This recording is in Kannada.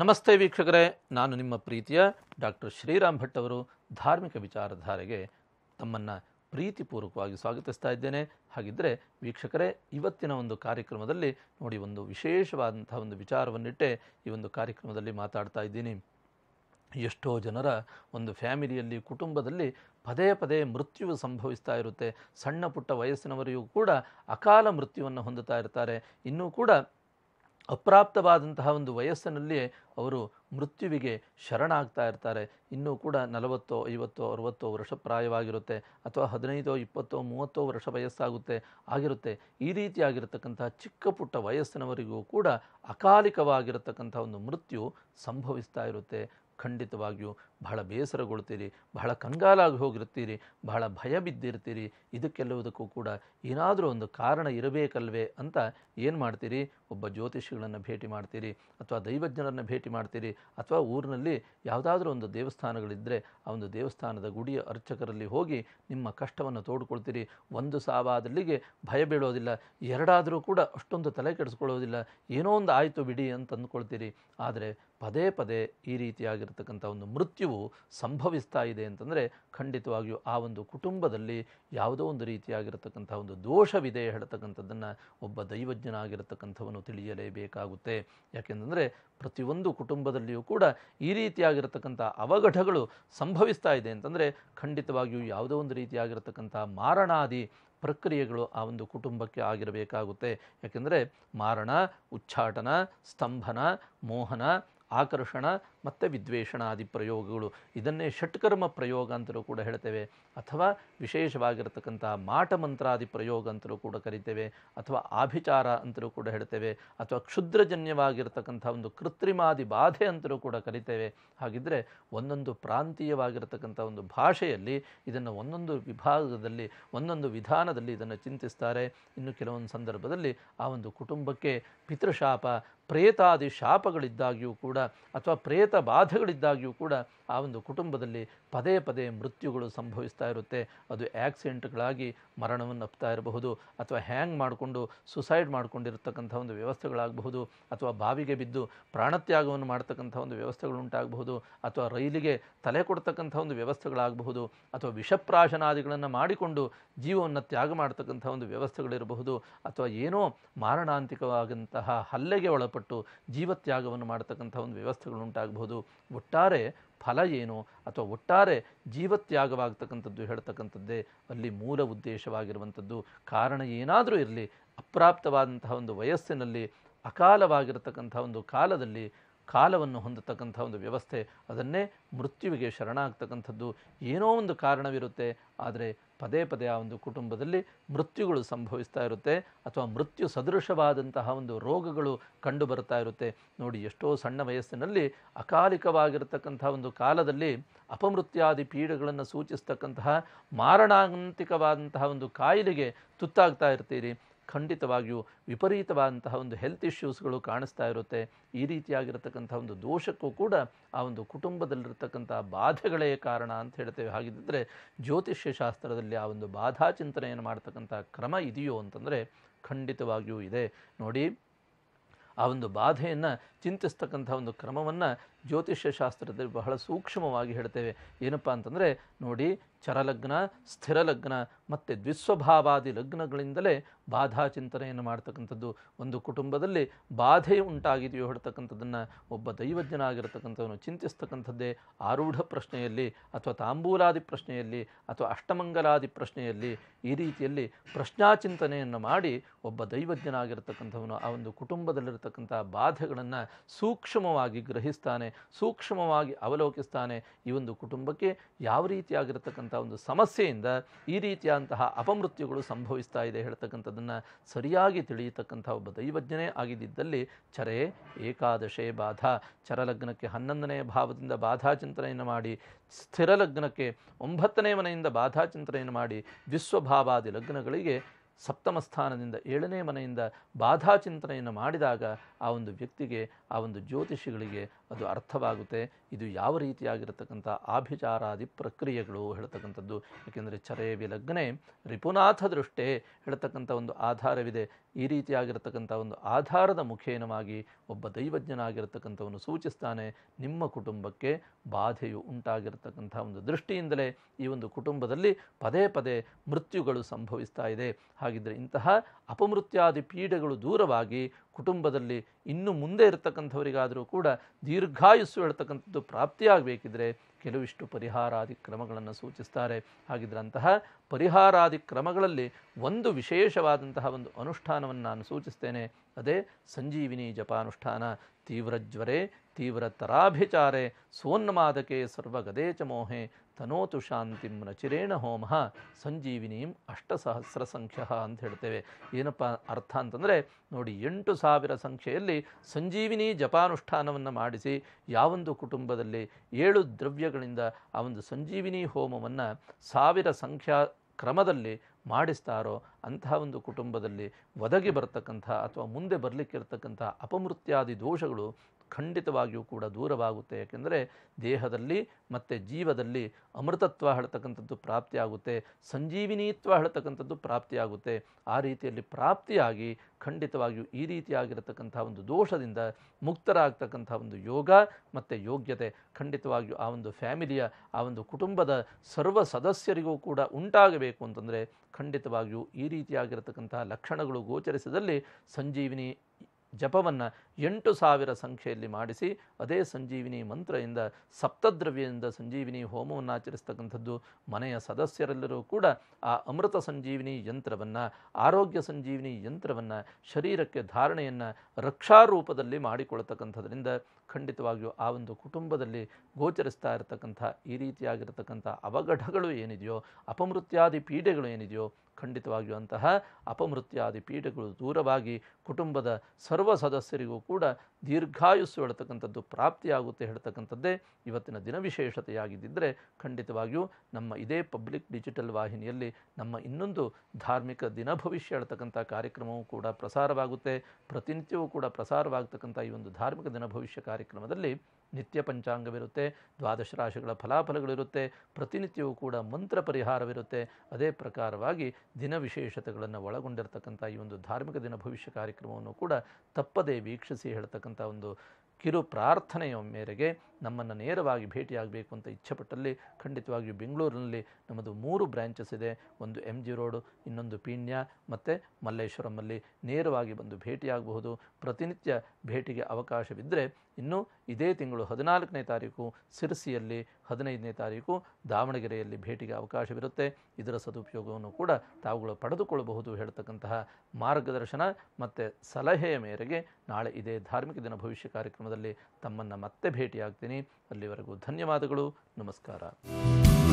ನಮಸ್ತೆ ವೀಕ್ಷಕರೇ ನಾನು ನಿಮ್ಮ ಪ್ರೀತಿಯ ಡಾಕ್ಟರ್ ಶ್ರೀರಾಮ್ ಭಟ್ ಅವರು ಧಾರ್ಮಿಕ ವಿಚಾರಧಾರೆಗೆ ತಮ್ಮನ್ನು ಪ್ರೀತಿಪೂರ್ವಕವಾಗಿ ಸ್ವಾಗತಿಸ್ತಾ ಇದ್ದೇನೆ ಹಾಗಿದ್ದರೆ ವೀಕ್ಷಕರೇ ಇವತ್ತಿನ ಒಂದು ಕಾರ್ಯಕ್ರಮದಲ್ಲಿ ನೋಡಿ ಒಂದು ವಿಶೇಷವಾದಂಥ ಒಂದು ವಿಚಾರವನ್ನಿಟ್ಟೆ ಈ ಒಂದು ಕಾರ್ಯಕ್ರಮದಲ್ಲಿ ಮಾತಾಡ್ತಾ ಇದ್ದೀನಿ ಎಷ್ಟೋ ಜನರ ಒಂದು ಫ್ಯಾಮಿಲಿಯಲ್ಲಿ ಕುಟುಂಬದಲ್ಲಿ ಪದೇ ಪದೇ ಮೃತ್ಯು ಸಂಭವಿಸ್ತಾ ಇರುತ್ತೆ ಸಣ್ಣ ಪುಟ್ಟ ವಯಸ್ಸಿನವರಿಗೂ ಕೂಡ ಅಕಾಲ ಮೃತ್ಯುವನ್ನು ಹೊಂದುತ್ತಾ ಇರ್ತಾರೆ ಇನ್ನೂ ಕೂಡ ಅಪ್ರಾಪ್ತವಾದಂತಹ ಒಂದು ವಯಸ್ಸಿನಲ್ಲಿ ಅವರು ಮೃತ್ಯುವಿಗೆ ಶರಣಾಗ್ತಾ ಇರ್ತಾರೆ ಇನ್ನೂ ಕೂಡ ನಲವತ್ತೋ ಐವತ್ತೋ ಅರುವತ್ತೋ ವರ್ಷ ಪ್ರಾಯವಾಗಿರುತ್ತೆ ಅಥವಾ ಹದಿನೈದೋ ಇಪ್ಪತ್ತೋ ಮೂವತ್ತೋ ವರ್ಷ ವಯಸ್ಸಾಗುತ್ತೆ ಆಗಿರುತ್ತೆ ಈ ರೀತಿಯಾಗಿರತಕ್ಕಂತಹ ಚಿಕ್ಕ ಪುಟ್ಟ ವಯಸ್ಸಿನವರಿಗೂ ಕೂಡ ಅಕಾಲಿಕವಾಗಿರತಕ್ಕಂಥ ಒಂದು ಮೃತ್ಯು ಸಂಭವಿಸ್ತಾ ಇರುತ್ತೆ ಖಂಡಿತವಾಗಿಯೂ ಬಹಳ ಬೇಸರಗೊಳ್ತೀರಿ ಬಹಳ ಕಂಗಾಲಾಗಿ ಹೋಗಿರ್ತೀರಿ ಬಹಳ ಭಯ ಬಿದ್ದಿರ್ತೀರಿ ಇದಕ್ಕೆಲ್ಲುವುದಕ್ಕೂ ಕೂಡ ಏನಾದರೂ ಒಂದು ಕಾರಣ ಇರಬೇಕಲ್ವೇ ಅಂತ ಏನು ಮಾಡ್ತೀರಿ ಒಬ್ಬ ಜ್ಯೋತಿಷಿಗಳನ್ನು ಭೇಟಿ ಮಾಡ್ತೀರಿ ಅಥವಾ ದೈವಜ್ಞರನ್ನು ಭೇಟಿ ಮಾಡ್ತೀರಿ ಅಥವಾ ಊರಿನಲ್ಲಿ ಯಾವುದಾದ್ರೂ ಒಂದು ದೇವಸ್ಥಾನಗಳಿದ್ದರೆ ಆ ಒಂದು ದೇವಸ್ಥಾನದ ಗುಡಿಯ ಅರ್ಚಕರಲ್ಲಿ ಹೋಗಿ ನಿಮ್ಮ ಕಷ್ಟವನ್ನು ತೋಡ್ಕೊಳ್ತೀರಿ ಒಂದು ಸಾವಾದಲ್ಲಿಗೆ ಭಯ ಬೀಳೋದಿಲ್ಲ ಎರಡಾದರೂ ಕೂಡ ಅಷ್ಟೊಂದು ತಲೆ ಕೆಡಿಸ್ಕೊಳ್ಳೋದಿಲ್ಲ ಏನೋ ಒಂದು ಆಯಿತು ಬಿಡಿ ಅಂತ ಅಂದ್ಕೊಳ್ತೀರಿ ಆದರೆ ಪದೇ ಪದೇ ಈ ರೀತಿಯಾಗಿ ಆಗಿರ್ತಕ್ಕಂಥ ಒಂದು ಮೃತ್ಯುವು ಸಂಭವಿಸ್ತಾ ಇದೆ ಅಂತಂದರೆ ಖಂಡಿತವಾಗಿಯೂ ಆ ಒಂದು ಕುಟುಂಬದಲ್ಲಿ ಯಾವುದೋ ಒಂದು ರೀತಿಯಾಗಿರತಕ್ಕಂಥ ಒಂದು ದೋಷವಿದೆ ಹೇಳ್ತಕ್ಕಂಥದ್ದನ್ನು ಒಬ್ಬ ದೈವಜ್ಞನಾಗಿರತಕ್ಕಂಥವನು ತಿಳಿಯಲೇಬೇಕಾಗುತ್ತೆ ಯಾಕೆಂದರೆ ಪ್ರತಿಯೊಂದು ಕುಟುಂಬದಲ್ಲಿಯೂ ಕೂಡ ಈ ರೀತಿಯಾಗಿರತಕ್ಕಂಥ ಅವಘಡಗಳು ಸಂಭವಿಸ್ತಾ ಇದೆ ಅಂತಂದರೆ ಖಂಡಿತವಾಗಿಯೂ ಯಾವುದೋ ಒಂದು ರೀತಿಯಾಗಿರತಕ್ಕಂಥ ಮಾರಣಾದಿ ಪ್ರಕ್ರಿಯೆಗಳು ಆ ಒಂದು ಕುಟುಂಬಕ್ಕೆ ಆಗಿರಬೇಕಾಗುತ್ತೆ ಯಾಕೆಂದರೆ ಮಾರಣ ಉಚ್ಚಾಟನ ಸ್ತಂಭನ ಮೋಹನ ಆಕರ್ಷಣ ಮತ್ತು ವಿದ್ವೇಷಣಾದಿ ಪ್ರಯೋಗಗಳು ಇದನ್ನೇ ಷಟ್ಕರ್ಮ ಪ್ರಯೋಗ ಅಂತಲೂ ಕೂಡ ಹೇಳ್ತೇವೆ ಅಥವಾ ವಿಶೇಷವಾಗಿರತಕ್ಕಂಥ ಮಾಟಮಂತ್ರಾದಿ ಪ್ರಯೋಗ ಅಂತಲೂ ಕೂಡ ಕರಿತೇವೆ ಅಥವಾ ಆಭಿಚಾರ ಅಂತಲೂ ಕೂಡ ಹೇಳ್ತೇವೆ ಅಥವಾ ಕ್ಷುದ್ರಜನ್ಯವಾಗಿರ್ತಕ್ಕಂಥ ಒಂದು ಕೃತ್ರಿಮಾದಿ ಬಾಧೆ ಅಂತಲೂ ಕೂಡ ಕರಿತೇವೆ ಹಾಗಿದ್ದರೆ ಒಂದೊಂದು ಪ್ರಾಂತೀಯವಾಗಿರತಕ್ಕಂಥ ಒಂದು ಭಾಷೆಯಲ್ಲಿ ಇದನ್ನು ಒಂದೊಂದು ವಿಭಾಗದಲ್ಲಿ ಒಂದೊಂದು ವಿಧಾನದಲ್ಲಿ ಇದನ್ನು ಚಿಂತಿಸ್ತಾರೆ ಇನ್ನು ಕೆಲವೊಂದು ಸಂದರ್ಭದಲ್ಲಿ ಆ ಒಂದು ಕುಟುಂಬಕ್ಕೆ ಪಿತೃಶಾಪ ಪ್ರೇತಾದಿ ಶಾಪಗಳಿದ್ದಾಗಿಯೂ ಕೂಡ ಅಥವಾ ಪ್ರೇತ ಬಾಧೆಗಳಿದ್ದಾಗಿಯೂ ಕೂಡ ಆ ಒಂದು ಕುಟುಂಬದಲ್ಲಿ ಪದೇ ಪದೇ ಮೃತ್ಯುಗಳು ಸಂಭವಿಸ್ತಾ ಇರುತ್ತೆ ಅದು ಆ್ಯಕ್ಸಿಡೆಂಟ್ಗಳಾಗಿ ಮರಣವನ್ನು ಅಪ್ತಾ ಇರಬಹುದು ಅಥವಾ ಹ್ಯಾಂಗ್ ಮಾಡಿಕೊಂಡು ಸುಸೈಡ್ ಮಾಡಿಕೊಂಡಿರತಕ್ಕಂಥ ಒಂದು ವ್ಯವಸ್ಥೆಗಳಾಗಬಹುದು ಅಥವಾ ಬಾವಿಗೆ ಬಿದ್ದು ಪ್ರಾಣತ್ಯಾಗವನ್ನು ಮಾಡ್ತಕ್ಕಂಥ ಒಂದು ವ್ಯವಸ್ಥೆಗಳು ಉಂಟಾಗಬಹುದು ಅಥವಾ ರೈಲಿಗೆ ತಲೆ ಕೊಡ್ತಕ್ಕಂಥ ಒಂದು ವ್ಯವಸ್ಥೆಗಳಾಗಬಹುದು ಅಥವಾ ವಿಷಪ್ರಾಶನಾದಿಗಳನ್ನು ಮಾಡಿಕೊಂಡು ಜೀವವನ್ನು ತ್ಯಾಗ ಮಾಡ್ತಕ್ಕಂಥ ಒಂದು ವ್ಯವಸ್ಥೆಗಳಿರಬಹುದು ಅಥವಾ ಏನೋ ಮಾರಣಾಂತಿಕವಾದಂತಹ ಹಲ್ಲೆಗೆ ಒಳಪಟ್ಟು ಸಂಬಂಧಪಟ್ಟು ಜೀವತ್ಯಾಗವನ್ನು ಮಾಡತಕ್ಕಂಥ ಒಂದು ವ್ಯವಸ್ಥೆಗಳು ಉಂಟಾಗಬಹುದು ಒಟ್ಟಾರೆ ಫಲ ಏನು ಅಥವಾ ಒಟ್ಟಾರೆ ಜೀವತ್ಯಾಗವಾಗತಕ್ಕಂಥದ್ದು ಹೇಳ್ತಕ್ಕಂಥದ್ದೇ ಅಲ್ಲಿ ಮೂಲ ಉದ್ದೇಶವಾಗಿರುವಂಥದ್ದು ಕಾರಣ ಏನಾದರೂ ಇರಲಿ ಅಪ್ರಾಪ್ತವಾದಂತಹ ಒಂದು ವಯಸ್ಸಿನಲ್ಲಿ ಅಕಾಲವಾಗಿರತಕ್ಕಂಥ ಒಂದು ಕಾಲದಲ್ಲಿ ಕಾಲವನ್ನು ಹೊಂದತಕ್ಕಂಥ ಒಂದು ವ್ಯವಸ್ಥೆ ಅದನ್ನೇ ಮೃತ್ಯುವಿಗೆ ಶರಣಾಗ್ತಕ್ಕಂಥದ್ದು ಏನೋ ಒಂದು ಕಾರಣವಿರುತ್ತೆ ಆದರೆ ಪದೇ ಪದೇ ಆ ಒಂದು ಕುಟುಂಬದಲ್ಲಿ ಮೃತ್ಯುಗಳು ಸಂಭವಿಸ್ತಾ ಇರುತ್ತೆ ಅಥವಾ ಮೃತ್ಯು ಸದೃಶವಾದಂತಹ ಒಂದು ರೋಗಗಳು ಕಂಡು ಬರ್ತಾ ಇರುತ್ತೆ ನೋಡಿ ಎಷ್ಟೋ ಸಣ್ಣ ವಯಸ್ಸಿನಲ್ಲಿ ಅಕಾಲಿಕವಾಗಿರತಕ್ಕಂಥ ಒಂದು ಕಾಲದಲ್ಲಿ ಅಪಮೃತ್ಯಾದಿ ಪೀಡೆಗಳನ್ನು ಸೂಚಿಸ್ತಕ್ಕಂತಹ ಮಾರಣಾಂತಿಕವಾದಂತಹ ಒಂದು ಕಾಯಿಲೆಗೆ ತುತ್ತಾಗ್ತಾ ಇರ್ತೀರಿ ಖಂಡಿತವಾಗಿಯೂ ವಿಪರೀತವಾದಂತಹ ಒಂದು ಹೆಲ್ತ್ ಇಶ್ಯೂಸ್ಗಳು ಕಾಣಿಸ್ತಾ ಇರುತ್ತೆ ಈ ರೀತಿಯಾಗಿರತಕ್ಕಂಥ ಒಂದು ದೋಷಕ್ಕೂ ಕೂಡ ಆ ಒಂದು ಕುಟುಂಬದಲ್ಲಿರತಕ್ಕಂಥ ಬಾಧೆಗಳೇ ಕಾರಣ ಅಂತ ಹೇಳ್ತೇವೆ ಹಾಗಿದ್ದರೆ ಜ್ಯೋತಿಷ್ಯ ಶಾಸ್ತ್ರದಲ್ಲಿ ಆ ಒಂದು ಬಾಧಾ ಚಿಂತನೆಯನ್ನು ಮಾಡ್ತಕ್ಕಂಥ ಕ್ರಮ ಇದೆಯೋ ಅಂತಂದರೆ ಖಂಡಿತವಾಗಿಯೂ ಇದೆ ನೋಡಿ ಆ ಒಂದು ಬಾಧೆಯನ್ನು ಚಿಂತಿಸ್ತಕ್ಕಂಥ ಒಂದು ಕ್ರಮವನ್ನು ಜ್ಯೋತಿಷ್ಯ ಶಾಸ್ತ್ರದಲ್ಲಿ ಬಹಳ ಸೂಕ್ಷ್ಮವಾಗಿ ಹೇಳ್ತೇವೆ ಏನಪ್ಪ ಅಂತಂದರೆ ನೋಡಿ ಚರಲಗ್ನ ಸ್ಥಿರಲಗ್ನ ಮತ್ತು ದ್ವಿಸ್ವಭಾವಾದಿ ಲಗ್ನಗಳಿಂದಲೇ ಬಾಧಾ ಚಿಂತನೆಯನ್ನು ಮಾಡ್ತಕ್ಕಂಥದ್ದು ಒಂದು ಕುಟುಂಬದಲ್ಲಿ ಬಾಧೆ ಉಂಟಾಗಿದೆಯೋ ಹೇಳ್ತಕ್ಕಂಥದ್ದನ್ನು ಒಬ್ಬ ದೈವಜ್ಞನಾಗಿರ್ತಕ್ಕಂಥವನು ಚಿಂತಿಸ್ತಕ್ಕಂಥದ್ದೇ ಆರೂಢ ಪ್ರಶ್ನೆಯಲ್ಲಿ ಅಥವಾ ತಾಂಬೂಲಾದಿ ಪ್ರಶ್ನೆಯಲ್ಲಿ ಅಥವಾ ಅಷ್ಟಮಂಗಲಾದಿ ಪ್ರಶ್ನೆಯಲ್ಲಿ ಈ ರೀತಿಯಲ್ಲಿ ಪ್ರಶ್ನಾಚಿಂತನೆಯನ್ನು ಮಾಡಿ ಒಬ್ಬ ದೈವಜ್ಞನಾಗಿರ್ತಕ್ಕಂಥವನು ಆ ಒಂದು ಕುಟುಂಬದಲ್ಲಿರತಕ್ಕಂಥ ಬಾಧೆಗಳನ್ನು ಸೂಕ್ಷ್ಮವಾಗಿ ಗ್ರಹಿಸ್ತಾನೆ ಸೂಕ್ಷ್ಮವಾಗಿ ಅವಲೋಕಿಸ್ತಾನೆ ಈ ಒಂದು ಕುಟುಂಬಕ್ಕೆ ಯಾವ ರೀತಿಯಾಗಿರತಕ್ಕಂಥ ಒಂದು ಸಮಸ್ಯೆಯಿಂದ ಈ ರೀತಿಯಾದಂತಹ ಅಪಮೃತ್ಯುಗಳು ಸಂಭವಿಸ್ತಾ ಇದೆ ಹೇಳ್ತಕ್ಕಂಥದ್ದನ್ನು ಸರಿಯಾಗಿ ತಿಳಿಯತಕ್ಕಂಥ ಒಬ್ಬ ದೈವಜ್ಞನೇ ಆಗಿದ್ದಲ್ಲಿ ಚರೆ ಏಕಾದಶೇ ಬಾಧ ಚರಲಗ್ನಕ್ಕೆ ಹನ್ನೊಂದನೇ ಭಾವದಿಂದ ಬಾಧಾ ಚಿಂತನೆಯನ್ನು ಮಾಡಿ ಸ್ಥಿರ ಲಗ್ನಕ್ಕೆ ಒಂಬತ್ತನೇ ಮನೆಯಿಂದ ಬಾಧಾ ಚಿಂತನೆಯನ್ನು ಮಾಡಿ ವಿಶ್ವಭಾವಾದಿ ಲಗ್ನಗಳಿಗೆ ಸಪ್ತಮ ಸ್ಥಾನದಿಂದ ಏಳನೇ ಮನೆಯಿಂದ ಬಾಧಾ ಚಿಂತನೆಯನ್ನು ಮಾಡಿದಾಗ ಆ ಒಂದು ವ್ಯಕ್ತಿಗೆ ಆ ಒಂದು ಜ್ಯೋತಿಷಿಗಳಿಗೆ ಅದು ಅರ್ಥವಾಗುತ್ತೆ ಇದು ಯಾವ ರೀತಿಯಾಗಿರತಕ್ಕಂಥ ಆಭಿಚಾರಾದಿ ಪ್ರಕ್ರಿಯೆಗಳು ಹೇಳ್ತಕ್ಕಂಥದ್ದು ಏಕೆಂದರೆ ಚರೇ ವಿಲಗ್ನೆ ರಿಪುನಾಥ ದೃಷ್ಟೆ ಹೇಳ್ತಕ್ಕಂಥ ಒಂದು ಆಧಾರವಿದೆ ಈ ರೀತಿಯಾಗಿರತಕ್ಕಂಥ ಒಂದು ಆಧಾರದ ಮುಖೇನವಾಗಿ ಒಬ್ಬ ದೈವಜ್ಞನಾಗಿರ್ತಕ್ಕಂಥವನ್ನು ಸೂಚಿಸ್ತಾನೆ ನಿಮ್ಮ ಕುಟುಂಬಕ್ಕೆ ಬಾಧೆಯು ಉಂಟಾಗಿರತಕ್ಕಂಥ ಒಂದು ದೃಷ್ಟಿಯಿಂದಲೇ ಈ ಒಂದು ಕುಟುಂಬದಲ್ಲಿ ಪದೇ ಪದೇ ಮೃತ್ಯುಗಳು ಸಂಭವಿಸ್ತಾ ಇದೆ ಹಾಗಿದ್ದರೆ ಇಂತಹ ಅಪಮೃತ್ಯಾದಿ ಪೀಡೆಗಳು ದೂರವಾಗಿ ಕುಟುಂಬದಲ್ಲಿ ಇನ್ನು ಮುಂದೆ ಇರತಕ್ಕಂಥವರಿಗಾದರೂ ಕೂಡ ದೀರ್ಘಾಯುಸ್ಸು ಹೇಳ್ತಕ್ಕಂಥದ್ದು ಪ್ರಾಪ್ತಿಯಾಗಬೇಕಿದ್ರೆ ಕೆಲವಿಷ್ಟು ಪರಿಹಾರಾದಿ ಕ್ರಮಗಳನ್ನು ಸೂಚಿಸ್ತಾರೆ ಹಾಗಿದ್ರೆ ಪರಿಹಾರಾದಿ ಕ್ರಮಗಳಲ್ಲಿ ಒಂದು ವಿಶೇಷವಾದಂತಹ ಒಂದು ಅನುಷ್ಠಾನವನ್ನು ನಾನು ಸೂಚಿಸ್ತೇನೆ ಅದೇ ಸಂಜೀವಿನಿ ಜಪಾನುಷ್ಠಾನ ತೀವ್ರ ಜ್ವರೇ ತೀವ್ರ ತರಾಭಿಚಾರೆ ಸೋನ್ಮಾದಕೆ ಸರ್ವಗದೇಚ ಮೋಹೆ ತನೋತು ಶಾಂತಿಂ ರಚಿರೇಣ ಹೋಮ ಅಷ್ಟ ಅಷ್ಟಸಹಸ್ರ ಸಂಖ್ಯ ಅಂತ ಹೇಳ್ತೇವೆ ಏನಪ್ಪ ಅರ್ಥ ಅಂತಂದರೆ ನೋಡಿ ಎಂಟು ಸಾವಿರ ಸಂಖ್ಯೆಯಲ್ಲಿ ಸಂಜೀವಿನಿ ಜಪಾನುಷ್ಠಾನವನ್ನು ಮಾಡಿಸಿ ಯಾವೊಂದು ಕುಟುಂಬದಲ್ಲಿ ಏಳು ದ್ರವ್ಯಗಳಿಂದ ಆ ಒಂದು ಸಂಜೀವಿನಿ ಹೋಮವನ್ನು ಸಾವಿರ ಸಂಖ್ಯಾ ಕ್ರಮದಲ್ಲಿ ಮಾಡಿಸ್ತಾರೋ ಅಂತಹ ಒಂದು ಕುಟುಂಬದಲ್ಲಿ ಒದಗಿ ಬರ್ತಕ್ಕಂಥ ಅಥವಾ ಮುಂದೆ ಬರಲಿಕ್ಕಿರ್ತಕ್ಕಂಥ ಅಪಮೃತ್ಯಾದಿ ದೋಷಗಳು ಖಂಡಿತವಾಗಿಯೂ ಕೂಡ ದೂರವಾಗುತ್ತೆ ಯಾಕೆಂದರೆ ದೇಹದಲ್ಲಿ ಮತ್ತು ಜೀವದಲ್ಲಿ ಅಮೃತತ್ವ ಹೇಳ್ತಕ್ಕಂಥದ್ದು ಪ್ರಾಪ್ತಿಯಾಗುತ್ತೆ ಸಂಜೀವಿನಿತ್ವ ಹೇಳ್ತಕ್ಕಂಥದ್ದು ಪ್ರಾಪ್ತಿಯಾಗುತ್ತೆ ಆ ರೀತಿಯಲ್ಲಿ ಪ್ರಾಪ್ತಿಯಾಗಿ ಖಂಡಿತವಾಗಿಯೂ ಈ ರೀತಿಯಾಗಿರತಕ್ಕಂಥ ಒಂದು ದೋಷದಿಂದ ಮುಕ್ತರಾಗ್ತಕ್ಕಂಥ ಒಂದು ಯೋಗ ಮತ್ತು ಯೋಗ್ಯತೆ ಖಂಡಿತವಾಗಿಯೂ ಆ ಒಂದು ಫ್ಯಾಮಿಲಿಯ ಆ ಒಂದು ಕುಟುಂಬದ ಸರ್ವ ಸದಸ್ಯರಿಗೂ ಕೂಡ ಉಂಟಾಗಬೇಕು ಅಂತಂದರೆ ಖಂಡಿತವಾಗಿಯೂ ಈ ಈ ರೀತಿಯಾಗಿರತಕ್ಕಂತಹ ಲಕ್ಷಣಗಳು ಗೋಚರಿಸಿದಲ್ಲಿ ಸಂಜೀವಿನಿ ಜಪವನ್ನು ಎಂಟು ಸಾವಿರ ಸಂಖ್ಯೆಯಲ್ಲಿ ಮಾಡಿಸಿ ಅದೇ ಸಂಜೀವಿನಿ ಮಂತ್ರದಿಂದ ಸಪ್ತದ್ರವ್ಯದಿಂದ ಸಂಜೀವಿನಿ ಹೋಮವನ್ನು ಆಚರಿಸ್ತಕ್ಕಂಥದ್ದು ಮನೆಯ ಸದಸ್ಯರೆಲ್ಲರೂ ಕೂಡ ಆ ಅಮೃತ ಸಂಜೀವಿನಿ ಯಂತ್ರವನ್ನು ಆರೋಗ್ಯ ಸಂಜೀವಿನಿ ಯಂತ್ರವನ್ನು ಶರೀರಕ್ಕೆ ಧಾರಣೆಯನ್ನು ರಕ್ಷಾರೂಪದಲ್ಲಿ ಮಾಡಿಕೊಳ್ತಕ್ಕಂಥದ್ರಿಂದ ಖಂಡಿತವಾಗಿಯೂ ಆ ಒಂದು ಕುಟುಂಬದಲ್ಲಿ ಗೋಚರಿಸ್ತಾ ಇರತಕ್ಕಂಥ ಈ ರೀತಿಯಾಗಿರತಕ್ಕಂಥ ಅವಘಡಗಳು ಏನಿದೆಯೋ ಅಪಮೃತ್ಯಾದಿ ಪೀಡೆಗಳು ಏನಿದೆಯೋ ಖಂಡಿತವಾಗಿಯೂ ಅಂತಹ ಅಪಮೃತ್ಯಾದಿ ಪೀಡೆಗಳು ದೂರವಾಗಿ ಕುಟುಂಬದ ಸರ್ ಸರ್ವ ಸದಸ್ಯರಿಗೂ ಕೂಡ ದೀರ್ಘಾಯುಸ್ಸು ಹೇಳ್ತಕ್ಕಂಥದ್ದು ಪ್ರಾಪ್ತಿಯಾಗುತ್ತೆ ಹೇಳ್ತಕ್ಕಂಥದ್ದೇ ಇವತ್ತಿನ ದಿನ ಖಂಡಿತವಾಗಿಯೂ ನಮ್ಮ ಇದೇ ಪಬ್ಲಿಕ್ ಡಿಜಿಟಲ್ ವಾಹಿನಿಯಲ್ಲಿ ನಮ್ಮ ಇನ್ನೊಂದು ಧಾರ್ಮಿಕ ದಿನ ಭವಿಷ್ಯ ಹೇಳ್ತಕ್ಕಂಥ ಕಾರ್ಯಕ್ರಮವೂ ಕೂಡ ಪ್ರಸಾರವಾಗುತ್ತೆ ಪ್ರತಿನಿತ್ಯವೂ ಕೂಡ ಪ್ರಸಾರವಾಗತಕ್ಕಂಥ ಈ ಒಂದು ಧಾರ್ಮಿಕ ದಿನ ಭವಿಷ್ಯ ಕಾರ್ಯಕ್ರಮದಲ್ಲಿ ನಿತ್ಯ ಪಂಚಾಂಗವಿರುತ್ತೆ ದ್ವಾದಶ ರಾಶಿಗಳ ಫಲಾಫಲಗಳಿರುತ್ತೆ ಪ್ರತಿನಿತ್ಯವೂ ಕೂಡ ಮಂತ್ರ ಪರಿಹಾರವಿರುತ್ತೆ ಅದೇ ಪ್ರಕಾರವಾಗಿ ದಿನ ವಿಶೇಷತೆಗಳನ್ನು ಒಳಗೊಂಡಿರ್ತಕ್ಕಂಥ ಈ ಒಂದು ಧಾರ್ಮಿಕ ದಿನ ಭವಿಷ್ಯ ಕಾರ್ಯಕ್ರಮವನ್ನು ಕೂಡ ತಪ್ಪದೇ ವೀಕ್ಷಿಸಿ ಹೇಳ್ತಕ್ಕಂಥ ಒಂದು ಕಿರು ಪ್ರಾರ್ಥನೆಯ ಮೇರೆಗೆ ನಮ್ಮನ್ನು ನೇರವಾಗಿ ಭೇಟಿಯಾಗಬೇಕು ಅಂತ ಇಚ್ಛೆಪಟ್ಟಲ್ಲಿ ಖಂಡಿತವಾಗಿಯೂ ಬೆಂಗಳೂರಿನಲ್ಲಿ ನಮ್ಮದು ಮೂರು ಬ್ರ್ಯಾಂಚಸ್ ಇದೆ ಒಂದು ಎಮ್ ಜಿ ರೋಡು ಇನ್ನೊಂದು ಪೀಣ್ಯ ಮತ್ತು ಮಲ್ಲೇಶ್ವರಂನಲ್ಲಿ ನೇರವಾಗಿ ಬಂದು ಭೇಟಿಯಾಗಬಹುದು ಪ್ರತಿನಿತ್ಯ ಭೇಟಿಗೆ ಅವಕಾಶವಿದ್ದರೆ ಇನ್ನು ಇದೇ ತಿಂಗಳು ಹದಿನಾಲ್ಕನೇ ತಾರೀಕು ಸಿರಸಿಯಲ್ಲಿ ಹದಿನೈದನೇ ತಾರೀಕು ದಾವಣಗೆರೆಯಲ್ಲಿ ಭೇಟಿಗೆ ಅವಕಾಶವಿರುತ್ತೆ ಇದರ ಸದುಪಯೋಗವನ್ನು ಕೂಡ ತಾವುಗಳು ಪಡೆದುಕೊಳ್ಳಬಹುದು ಹೇಳ್ತಕ್ಕಂತಹ ಮಾರ್ಗದರ್ಶನ ಮತ್ತು ಸಲಹೆಯ ಮೇರೆಗೆ ನಾಳೆ ಇದೇ ಧಾರ್ಮಿಕ ದಿನ ಭವಿಷ್ಯ ಕಾರ್ಯಕ್ರಮ ಕಾರ್ಯಕ್ರಮದಲ್ಲಿ ತಮ್ಮನ್ನು ಮತ್ತೆ ಭೇಟಿಯಾಗ್ತೀನಿ ಅಲ್ಲಿವರೆಗೂ ಧನ್ಯವಾದಗಳು ನಮಸ್ಕಾರ